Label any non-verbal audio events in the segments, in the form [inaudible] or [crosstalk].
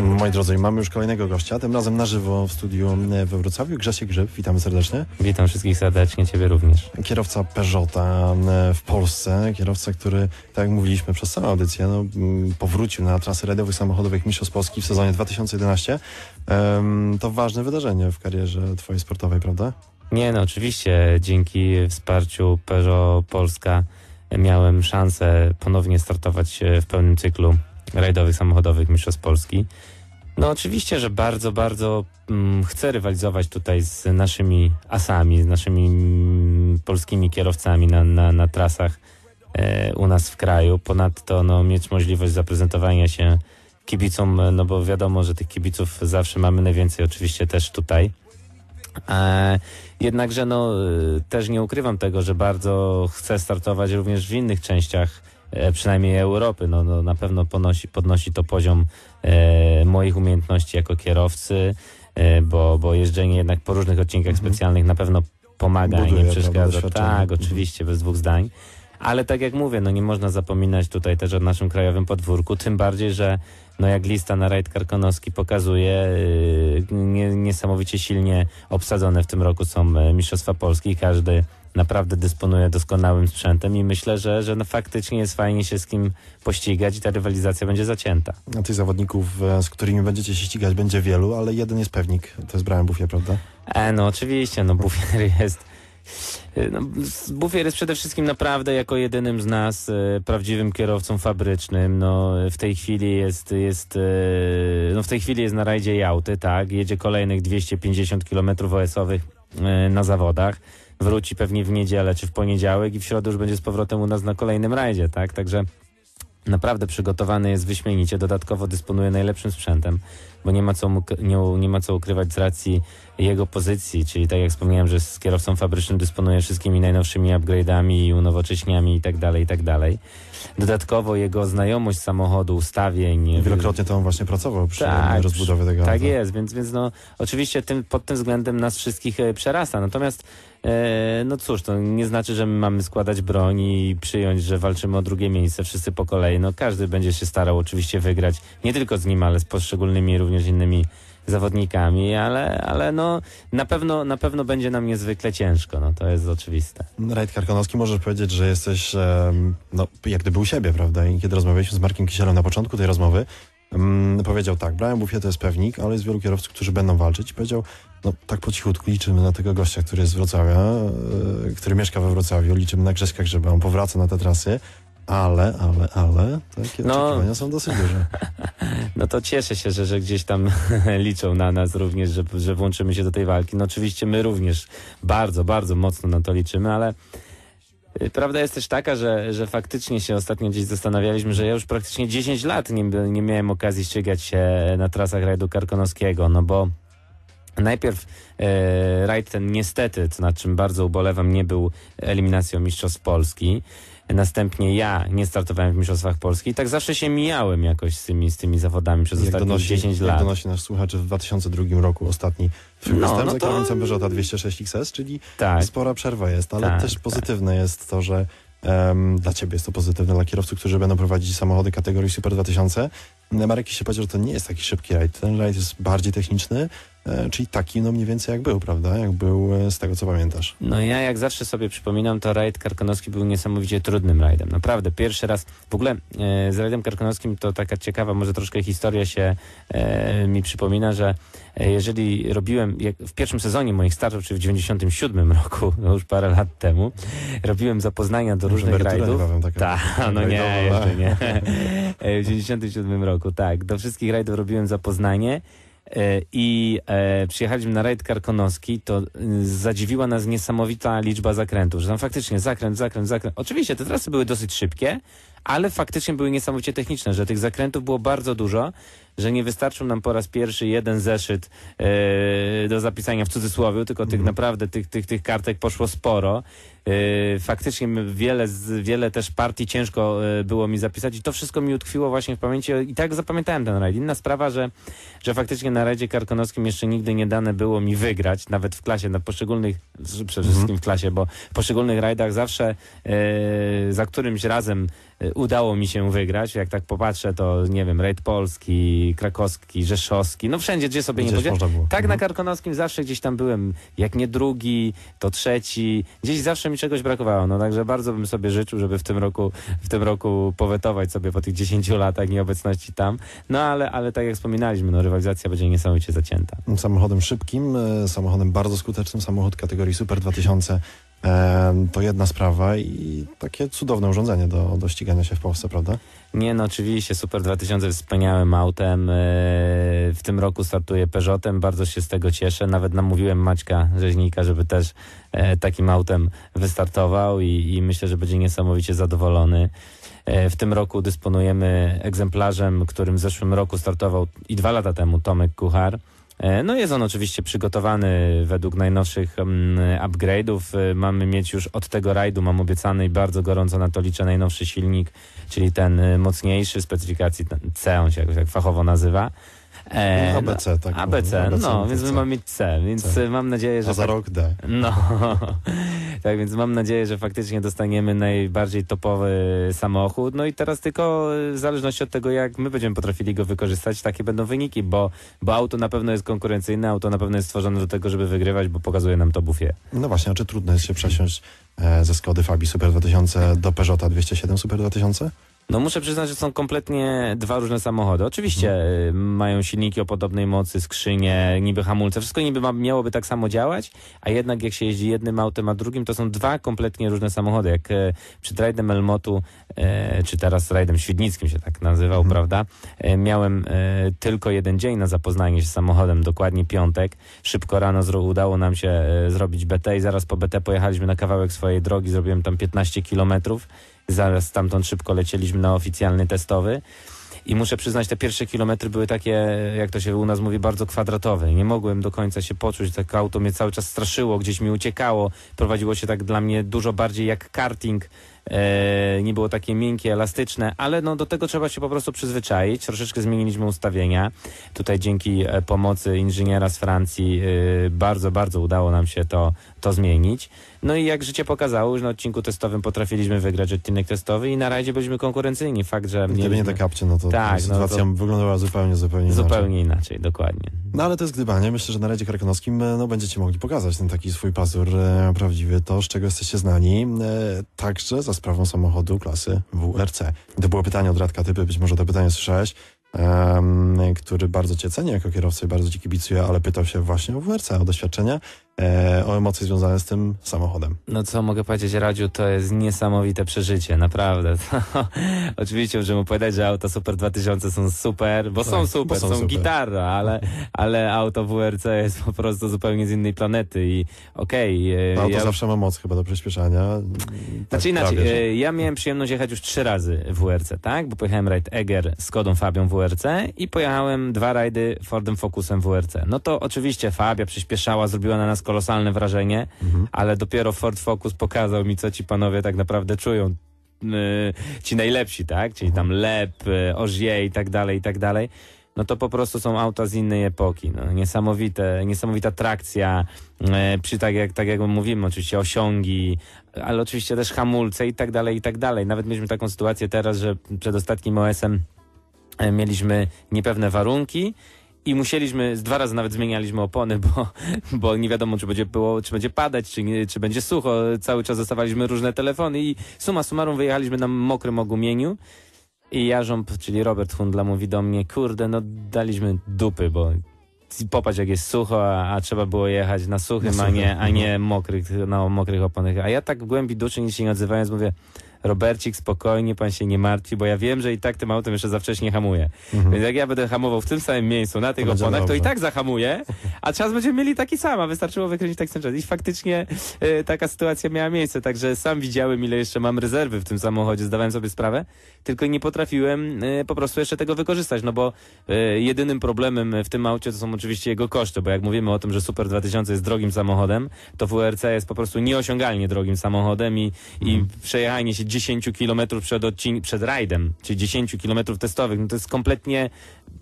Moi drodzy, mamy już kolejnego gościa, tym razem na żywo w studiu e, we Wrocławiu. Grzesiek Grzyb, witamy serdecznie. Witam wszystkich serdecznie, Ciebie również. Kierowca Peugeota e, w Polsce, kierowca, który, tak jak mówiliśmy przez całą audycję, no, powrócił na trasy radiowych samochodowych Mistrzostw Polski w sezonie 2011. To ważne wydarzenie w karierze Twojej sportowej, prawda? Nie, no oczywiście. Dzięki wsparciu Peugeot Polska miałem szansę ponownie startować e, w pełnym cyklu rajdowych samochodowych Mistrzostw Polski. No oczywiście, że bardzo, bardzo mm, chcę rywalizować tutaj z naszymi asami, z naszymi mm, polskimi kierowcami na, na, na trasach e, u nas w kraju. Ponadto no, mieć możliwość zaprezentowania się kibicom, e, no bo wiadomo, że tych kibiców zawsze mamy najwięcej, oczywiście też tutaj. E, jednakże no, też nie ukrywam tego, że bardzo chcę startować również w innych częściach E, przynajmniej Europy. No, no na pewno ponosi, podnosi to poziom e, moich umiejętności jako kierowcy, e, bo, bo jeżdżenie jednak po różnych odcinkach mhm. specjalnych na pewno pomaga Buduje i nie przeszkadza. Tak, oczywiście, mhm. bez dwóch zdań. Ale tak jak mówię, no nie można zapominać tutaj też o naszym krajowym podwórku, tym bardziej, że no jak lista na rajd Karkonoski pokazuje, yy, niesamowicie silnie obsadzone w tym roku są e, Mistrzostwa Polski. Każdy naprawdę dysponuje doskonałym sprzętem i myślę, że, że no faktycznie jest fajnie się z kim pościgać i ta rywalizacja będzie zacięta. A tych zawodników, e, z którymi będziecie się ścigać, będzie wielu, ale jeden jest pewnik, to jest Brian Buffier, prawda? E, no oczywiście, no Buffier [laughs] jest e, no, Bufier jest przede wszystkim naprawdę jako jedynym z nas e, prawdziwym kierowcą fabrycznym. No, w tej chwili jest, jest e, no, w tej chwili jest na rajdzie Jałty, tak. Jedzie kolejnych 250 km OS-owych e, na zawodach wróci pewnie w niedzielę czy w poniedziałek i w środę już będzie z powrotem u nas na kolejnym rajdzie, tak? Także naprawdę przygotowany jest wyśmienicie, dodatkowo dysponuje najlepszym sprzętem bo nie ma co, nie, nie ma co ukrywać z racji jego pozycji, czyli tak jak wspomniałem, że z kierowcą fabrycznym dysponuje wszystkimi najnowszymi upgrade'ami i unowocześniami i tak dalej, i tak dalej. Dodatkowo jego znajomość samochodu, ustawień... Wielokrotnie tam właśnie pracował przy tak, rozbudowie tego Tak jest, więc, więc no, oczywiście tym, pod tym względem nas wszystkich e, przerasta, natomiast e, no cóż, to nie znaczy, że my mamy składać broń i przyjąć, że walczymy o drugie miejsce wszyscy po kolei. No każdy będzie się starał oczywiście wygrać, nie tylko z nim, ale z poszczególnymi również również innymi zawodnikami, ale, ale no, na, pewno, na pewno będzie nam niezwykle ciężko, no to jest oczywiste. Rajd Karkonowski, możesz powiedzieć, że jesteś um, no, jak gdyby u siebie, prawda? I kiedy rozmawialiśmy z Markiem Kisielem na początku tej rozmowy, um, powiedział tak, Brian Buffet to jest pewnik, ale jest wielu kierowców, którzy będą walczyć. I powiedział, no tak po cichutku liczymy na tego gościa, który jest z Wrocławia, yy, który mieszka we Wrocławiu, liczymy na Grzeszkak, żeby on powraca na te trasy, ale, ale, ale, takie no, oczekiwania są dosyć duże. [laughs] No to cieszę się, że, że gdzieś tam [laughs] liczą na nas również, że, że włączymy się do tej walki. No oczywiście my również bardzo, bardzo mocno na to liczymy, ale y, Prawda jest też taka, że, że faktycznie się ostatnio gdzieś zastanawialiśmy, że ja już praktycznie 10 lat nie, nie miałem okazji ścigać się na trasach rajdu karkonoskiego, no bo najpierw e, rajd ten niestety, to nad czym bardzo ubolewam, nie był eliminacją Mistrzostw Polski. Następnie ja nie startowałem w Mistrzostwach Polski. I tak zawsze się mijałem jakoś z tymi, z tymi zawodami przez ostatnie donosi, 10 lat. Jak donosi nasz słuchacz w 2002 roku ostatni występ no, no za kierownicą to... Peugeota 206XS, czyli tak. spora przerwa jest, ale tak, też tak. pozytywne tak. jest to, że um, dla ciebie jest to pozytywne, dla kierowców, którzy będą prowadzić samochody kategorii Super 2000. Marek się powiedział, że to nie jest taki szybki rajd. Ten rajd jest bardziej techniczny, E, czyli taki no mniej więcej jak był, prawda? Jak był e, z tego, co pamiętasz. No ja jak zawsze sobie przypominam, to rajd Karkonoski był niesamowicie trudnym rajdem. Naprawdę, pierwszy raz, w ogóle e, z rajdem Karkonoskim to taka ciekawa, może troszkę historia się mi przypomina, że jeżeli robiłem, w pierwszym sezonie moich startów, czyli w 97 [laughs] roku, no już parę lat temu, robiłem zapoznania do różnych rajdów. Tak, [laughs] no nie, jeszcze no. nie. [laughs] W 97 roku, tak. Do wszystkich rajdów robiłem zapoznanie E, i e, przyjechaliśmy na rajd Karkonoski, to y, zadziwiła nas niesamowita liczba zakrętów, że tam faktycznie zakręt, zakręt, zakręt. Oczywiście te trasy były dosyć szybkie, ale faktycznie były niesamowicie techniczne, że tych zakrętów było bardzo dużo, że nie wystarczył nam po raz pierwszy jeden zeszyt e, do zapisania w cudzysłowie, tylko tych mhm. naprawdę tych, tych, tych kartek poszło sporo. E, faktycznie wiele, wiele też partii ciężko e, było mi zapisać i to wszystko mi utkwiło właśnie w pamięci i tak zapamiętałem ten rajd. Inna sprawa, że, że faktycznie na rajdzie karkonoskim jeszcze nigdy nie dane było mi wygrać, nawet w klasie, na poszczególnych, przede mhm. wszystkim w klasie, bo w poszczególnych rajdach zawsze za którymś razem udało mi się wygrać. Jak tak popatrzę, to nie wiem, Raid Polski, Krakowski, Rzeszowski, no wszędzie, gdzie sobie Gdzieś nie pójdzie. Tak, mhm. na Karkonoskim zawsze gdzieś tam byłem. Jak nie drugi, to trzeci. Gdzieś zawsze mi czegoś brakowało. No także bardzo bym sobie życzył, żeby w tym roku, w tym roku powetować sobie po tych 10 latach nieobecności tam. No ale, ale tak jak wspominaliśmy, no rywalizacja będzie niesamowicie zacięta. Samochodem szybkim, e, samochodem bardzo skutecznym, samochód kategorii Super 2000 to jedna sprawa i takie cudowne urządzenie do, do ścigania się w Polsce, prawda? Nie, no oczywiście, Super 2000 wspaniałym autem. Eee, w tym roku startuję Peugeotem, bardzo się z tego cieszę. Nawet namówiłem Maćka Rzeźnika, żeby też eee, takim autem wystartował i, i myślę, że będzie niesamowicie zadowolony. Eee, w tym roku dysponujemy egzemplarzem, którym w zeszłym roku startował i dwa lata temu Tomek Kuchar E, no jest on oczywiście przygotowany według najnowszych mm, upgrade'ów. E, mamy mieć już od tego rajdu, mam obiecany i bardzo gorąco na to liczę, najnowszy silnik, czyli ten e, mocniejszy, specyfikacji C, on się jakoś jak fachowo nazywa. E, no, no, ABC, tak. ABC, ABC no, no więc my mamy mieć C, więc C. mam nadzieję, że... A za rok D. No, [laughs] tak, więc mam nadzieję, że faktycznie dostaniemy najbardziej topowy samochód, no i teraz tylko w zależności od tego, jak my będziemy potrafili go wykorzystać, takie będą wyniki, bo, bo auto na pewno jest konkurencyjne, auto na pewno jest stworzone do tego, żeby wygrywać, bo pokazuje nam to bufie. No właśnie, a czy trudno jest się przesiąść e, ze Skody Fabi Super 2000 do Peugeota 207 Super 2000? No muszę przyznać, że są kompletnie dwa różne samochody. Oczywiście no. y, mają silniki o podobnej mocy, skrzynie, niby hamulce, wszystko niby ma, miałoby tak samo działać, a jednak jak się jeździ jednym autem, a drugim, to są dwa kompletnie różne samochody. Jak y, przed rajdem Elmotu, y, czy teraz rajdem Świdnickim się tak nazywał, mhm. prawda? Y, miałem tylko jeden dzień na zapoznanie się z samochodem, dokładnie piątek. Szybko rano udało nam się zrobić BT i zaraz po BT pojechaliśmy na kawałek swojej drogi, zrobiłem tam 15 kilometrów Zaraz stamtąd szybko lecieliśmy na oficjalny testowy. I muszę przyznać, te pierwsze kilometry były takie, jak to się u nas mówi, bardzo kwadratowe. Nie mogłem do końca się poczuć. Tak auto mnie cały czas straszyło, gdzieś mi uciekało. Prowadziło się tak dla mnie dużo bardziej jak karting E, nie było takie miękkie, elastyczne, ale no, do tego trzeba się po prostu przyzwyczaić. Troszeczkę zmieniliśmy ustawienia. Tutaj dzięki e, pomocy inżyniera z Francji e, bardzo, bardzo udało nam się to, to zmienić. No i jak życie pokazało, już na odcinku testowym potrafiliśmy wygrać odcinek testowy i na razie byliśmy konkurencyjni. Fakt, że... Gdyby nie te kapcie, no to tak, sytuacja no to... wyglądała zupełnie, zupełnie inaczej. Zupełnie inaczej, dokładnie. No ale to jest gdybanie. Myślę, że na Radzie Krakowskim no, będziecie mogli pokazać ten taki swój pazur e, prawdziwy, to z czego jesteście znani. E, także za sprawą samochodu klasy WRC. to było pytanie od Radka Typy, być może to pytanie słyszałeś, um, który bardzo cię ceni jako kierowcę i bardzo ci kibicuje, ale pytał się właśnie o WRC, o doświadczenia. E, o emocje związane z tym samochodem. No co mogę powiedzieć, Radziu, to jest niesamowite przeżycie, naprawdę. To, [laughs] oczywiście możemy powiedzieć, że auta Super 2000 są super, bo tak, są super, bo są, tak, są super. ale, ale auto WRC jest po prostu zupełnie z innej planety i okej. Okay, e, no, auto ja... zawsze ma moc chyba do przyspieszania. Znaczy tak, znaczy inaczej, prawie, e, ja miałem przyjemność jechać już trzy razy w WRC, tak? Bo pojechałem Ride Eger z Kodą Fabią w WRC i pojechałem dwa rajdy Fordem Focusem WRC. No to oczywiście Fabia przyspieszała, zrobiła na nas kolosalne wrażenie, mhm. ale dopiero Ford Focus pokazał mi, co ci panowie tak naprawdę czują. Y, ci najlepsi, tak? Czyli tam Lep, y, Ogier i tak dalej, i tak dalej no to po prostu są auta z innej epoki. No, niesamowite, niesamowita trakcja, y, przy tak jak, tak jak mówimy, oczywiście osiągi, ale oczywiście też hamulce i tak dalej, i tak dalej. Nawet mieliśmy taką sytuację teraz, że przed ostatnim OS-em mieliśmy niepewne warunki i musieliśmy, dwa razy nawet zmienialiśmy opony, bo, bo nie wiadomo, czy będzie, było, czy będzie padać, czy, nie, czy będzie sucho. Cały czas dostawaliśmy różne telefony i suma summarum wyjechaliśmy na mokrym ogumieniu. I Jarząb, czyli Robert Hundla mówi do mnie, kurde, no daliśmy dupy, bo popatrz jak jest sucho, a, a trzeba było jechać na suchym, na suchym, a nie, a no. nie mokrych, na mokrych oponach. A ja tak w głębi duszy nic się nie odzywając mówię, Robercik, spokojnie, pan się nie martwi, bo ja wiem, że i tak tym autem jeszcze za wcześnie hamuje. Mhm. Więc jak ja będę hamował w tym samym miejscu, na tych będzie oponach, dobrze. to i tak zahamuje. a czas będziemy mieli taki sam, a wystarczyło wykręcić tak ten czas. I faktycznie y, taka sytuacja miała miejsce, także sam widziałem, ile jeszcze mam rezerwy w tym samochodzie, zdawałem sobie sprawę, tylko nie potrafiłem y, po prostu jeszcze tego wykorzystać, no bo y, jedynym problemem w tym aucie to są oczywiście jego koszty, bo jak mówimy o tym, że Super 2000 jest drogim samochodem, to WRC jest po prostu nieosiągalnie drogim samochodem i, mhm. i przejechanie się 10 km przed, odcin- przed rajdem, czyli 10 km testowych, no to jest kompletnie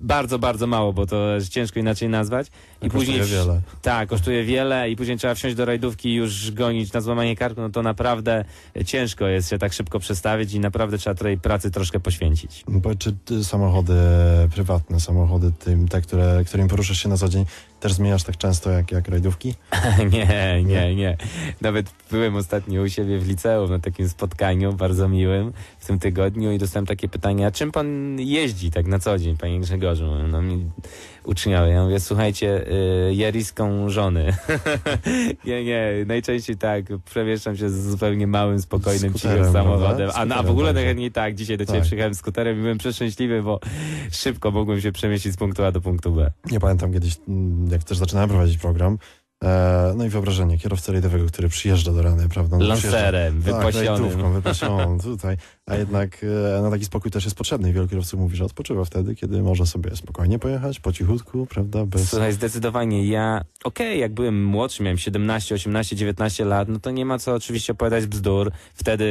bardzo, bardzo mało, bo to ciężko inaczej nazwać. I, później. Kosztuje wiele. Tak, kosztuje wiele i później trzeba wsiąść do rajdówki i już gonić na złamanie karku, no to naprawdę ciężko jest się tak szybko przestawić i naprawdę trzeba tej pracy troszkę poświęcić. Bo czy samochody prywatne, samochody tym, te, które, którymi poruszasz się na co dzień, też zmieniasz tak często jak, jak rajdówki? [laughs] nie, nie, nie. Nawet byłem ostatnio u siebie w liceum na takim spotkaniu bardzo miłym w tym tygodniu i dostałem takie pytanie, a czym pan jeździ tak na co dzień, panie Grzegorzu? No, no uczniowie. Ja mówię, słuchajcie, y, jariską żony. [laughs] nie, nie, najczęściej tak, przemieszczam się z zupełnie małym, spokojnym, cichym samochodem. A, no, a w ogóle tak. najchętniej tak, dzisiaj do ciebie tak. przyjechałem skuterem i byłem przeszczęśliwy, bo szybko mogłem się przemieścić z punktu A do punktu B. Nie pamiętam kiedyś, mm, jak też zaczynałem prowadzić program, e, no i wyobrażenie kierowcy rajdowego, który przyjeżdża do rany, prawda? No, Lancerem, tak, wypasionym. Tak, [laughs] wypasioną, tutaj. A mhm. jednak e, na no taki spokój też jest potrzebny. Wielu kierowców mówi, że odpoczywa wtedy, kiedy może sobie spokojnie pojechać, po cichutku, prawda? Bez... Słuchaj, zdecydowanie. Ja, okej, okay, jak byłem młodszy, miałem 17, 18, 19 lat, no to nie ma co oczywiście opowiadać bzdur. Wtedy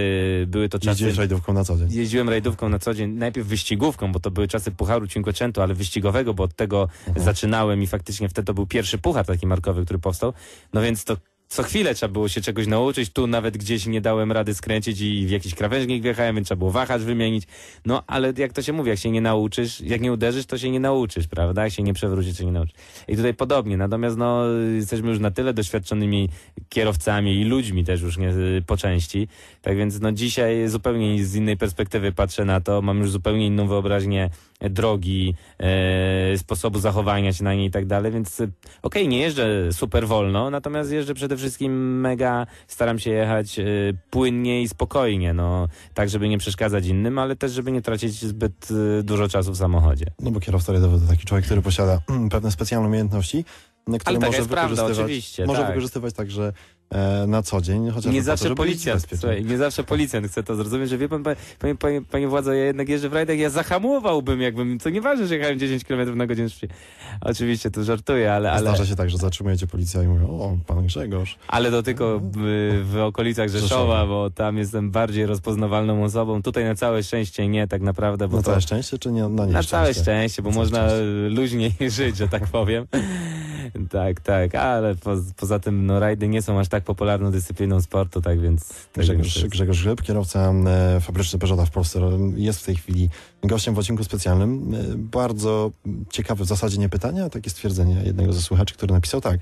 były to czasy... Jeździłeś rajdówką na co dzień. Jeździłem rajdówką na co dzień. Najpierw wyścigówką, bo to były czasy Pucharu Cinquecento, ale wyścigowego, bo od tego mhm. zaczynałem i faktycznie wtedy to był pierwszy puchar taki markowy, który powstał. No więc to co chwilę trzeba było się czegoś nauczyć. Tu nawet gdzieś nie dałem rady skręcić i w jakiś krawężnik wjechałem, więc trzeba było wahacz wymienić. No ale jak to się mówi, jak się nie nauczysz, jak nie uderzysz, to się nie nauczysz, prawda? Jak się nie przewrócisz, to nie nauczysz. I tutaj podobnie. Natomiast no, jesteśmy już na tyle doświadczonymi kierowcami i ludźmi też już nie, po części. Tak więc no dzisiaj zupełnie z innej perspektywy patrzę na to. Mam już zupełnie inną wyobraźnię drogi, e, sposobu zachowania się na niej i tak dalej. Więc e, okej, okay, nie jeżdżę super wolno, natomiast jeżdżę przede wszystkim wszystkim mega staram się jechać y, płynnie i spokojnie, no tak, żeby nie przeszkadzać innym, ale też, żeby nie tracić zbyt y, dużo czasu w samochodzie. No bo kierowca radowy to taki człowiek, który posiada mm, pewne specjalne umiejętności, które ale tak, może, wykorzystywać, prawda, może tak. wykorzystywać także E, na co dzień. nie zawsze to, policjant, słuchaj, nie zawsze tak. policjant chce to zrozumieć, że wie pan, panie, panie, panie władzo, ja jednak jeżdżę w rajdach, ja zahamowałbym jakbym, co nieważne, że jechałem 10 km na godzinę szybciej. Oczywiście tu żartuję, ale, ale... Zdarza się tak, że zatrzymujecie policja i mówią, o, pan Grzegorz. Ale to tylko w, w okolicach Rzeszowa, bo tam jestem bardziej rozpoznawalną osobą. Tutaj na całe szczęście nie, tak naprawdę. Bo na całe to... szczęście czy nie, na nieszczęście? Na całe szczęście, bo można szczęście. luźniej [laughs] żyć, że tak powiem. tak, tak, ale po, poza tym no rajdy nie są aż tak popularną dyscypliną sportu, tak więc... Tak Grzegorz, więc Grzegorz Grzyb, kierowca e, fabryczny Peugeota w Polsce, jest w tej chwili gościem w odcinku specjalnym. E, bardzo ciekawe w zasadzie nie pytania, a takie stwierdzenie jednego ze słuchaczy, który napisał tak.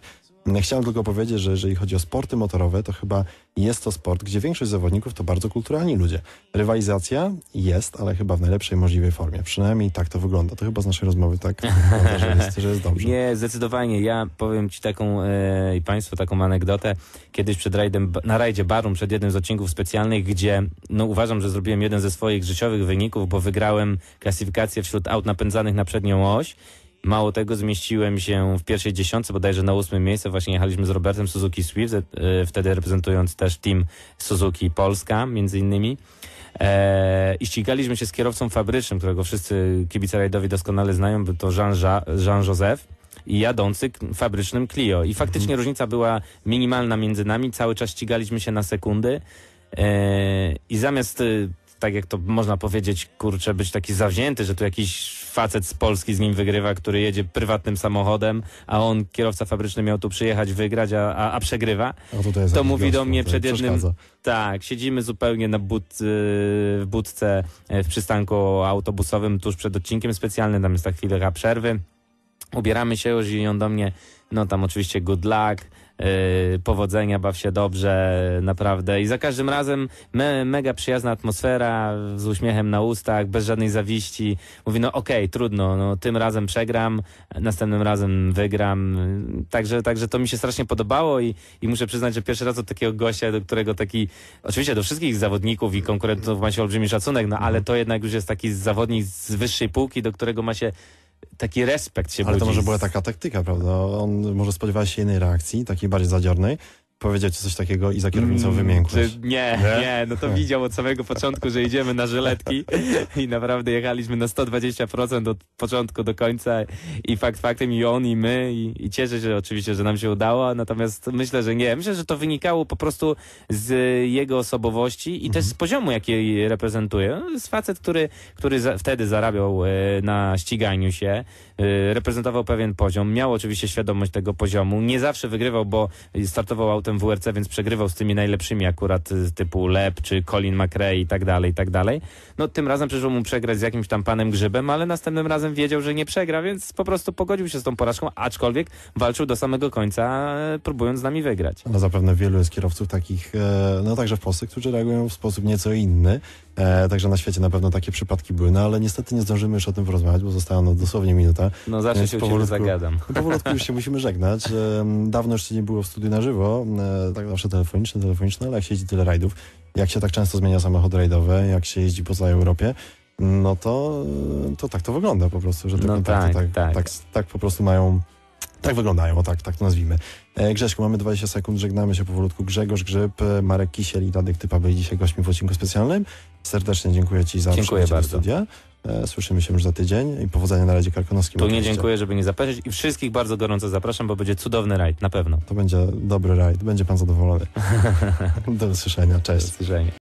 Chciałem tylko powiedzieć, że jeżeli chodzi o sporty motorowe, to chyba jest to sport, gdzie większość zawodników to bardzo kulturalni ludzie. Rywalizacja jest, ale chyba w najlepszej możliwej formie. Przynajmniej tak to wygląda. To chyba z naszej rozmowy tak [laughs] wygląda, że jest, że jest dobrze. Nie, zdecydowanie. Ja powiem Ci taką e, i Państwu taką anegdotę. Kiedyś przed rajdem, na rajdzie Barum, przed jednym z odcinków specjalnych, gdzie no, uważam, że zrobiłem jeden ze swoich życiowych wyników, bo wygrałem klasyfikację wśród aut napędzanych na przednią oś. Mało tego, zmieściłem się w pierwszej dziesiątce, bodajże na ósmym miejscu. Właśnie jechaliśmy z Robertem Suzuki Swift, e, wtedy reprezentując też team Suzuki Polska, między innymi. E, I ścigaliśmy się z kierowcą fabrycznym, którego wszyscy kibice rajdowi doskonale znają, by to Jean-Joseph. I jadący fabrycznym Clio. I faktycznie mhm. różnica była minimalna między nami. Cały czas ścigaliśmy się na sekundy. E, I zamiast, tak jak to można powiedzieć, kurczę, być taki zawzięty, że tu jakiś facet z Polski z nim wygrywa, który jedzie prywatnym samochodem, a on, kierowca fabryczny, miał tu przyjechać, wygrać, a, a, a przegrywa. to, to mówi do mnie przed jednym... Tak, siedzimy zupełnie na but, y, w budce e, w przystanku autobusowym tuż przed odcinkiem specjalnym, tam jest tak chwilę przerwy. Ubieramy się już i on do mnie, no tam oczywiście good luck, E, powodzenia, baw się dobrze, naprawdę. I za każdym razem me, mega przyjazna atmosfera, z uśmiechem na ustach, bez żadnej zawiści. Mówi, no okej, okay, trudno, no, tym razem przegram, następnym razem wygram. Także, także to mi się strasznie podobało i, i muszę przyznać, że pierwszy raz od takiego gościa, do którego taki, oczywiście do wszystkich zawodników i konkurentów ma się olbrzymi szacunek, no ale mhm. to jednak już jest taki zawodnik z wyższej półki, do którego ma się taki respekt się Ale budzi. to może była taka taktyka, prawda? On może spodziewał się innej reakcji, takiej bardziej zadziornej, powiedział ci coś takiego i za kierownicą mm, wymiękłeś? Nie, nie, nie, no to widział od samego początku, że idziemy na żyletki i naprawdę jechaliśmy na 120% od początku do końca i fakt faktem i on i my i, i cieszę się oczywiście, że nam się udało, natomiast myślę, że nie. Myślę, że to wynikało po prostu z jego osobowości i mhm. też z mhm. poziomu, jaki reprezentuje. No, jest facet, który, który za, wtedy zarabiał e, na ściganiu się, e, reprezentował pewien poziom, miał oczywiście świadomość tego poziomu, nie zawsze wygrywał, bo startował auto w WRC, więc przegrywał z tymi najlepszymi akurat y, typu Lep czy Colin McRae i tak dalej, i tak dalej. No tym razem przyszło mu przegrać z jakimś tam panem Grzybem, ale następnym razem wiedział, że nie przegra, więc po prostu pogodził się z tą porażką, aczkolwiek walczył do samego końca, e, próbując z nami wygrać. No zapewne wielu jest kierowców takich, e, no także w Polsce, którzy reagują w sposób nieco inny. E, także na świecie na pewno takie przypadki były, no ale niestety nie zdążymy już o tym porozmawiać, bo została no dosłownie minuta. No zawsze się powolutku, zagadam. Powolutku już się musimy żegnać. E, dawno jeszcze nie było w studiu na żywo, E, tak zawsze telefoniczne, telefoniczne, ale jak się jeździ tyle rajdów, jak się tak często zmienia samochód rajdowy, jak się jeździ po całej Europie, no to, to tak to wygląda po prostu, że te no kontakty tak, tak, tak, tak. tak po prostu mają tak wyglądają, o tak, tak to nazwijmy. E, Grześku, mamy 20 sekund, żegnamy się powolutku. Grzegorz Grzyb, e, Marek Kisiel i Dadek Typa byli dzisiaj gośćmi w odcinku specjalnym. Serdecznie dziękuję Ci za dziękuję bardzo. do studia. E, słyszymy się już za tydzień i powodzenia na Radzie Karkonoskim. Tu nie dziękuję, żeby nie zapraszać i wszystkich bardzo gorąco zapraszam, bo będzie cudowny rajd, na pewno. To będzie dobry rajd, będzie Pan zadowolony. [laughs] do usłyszenia, cześć. Do usłyszenia.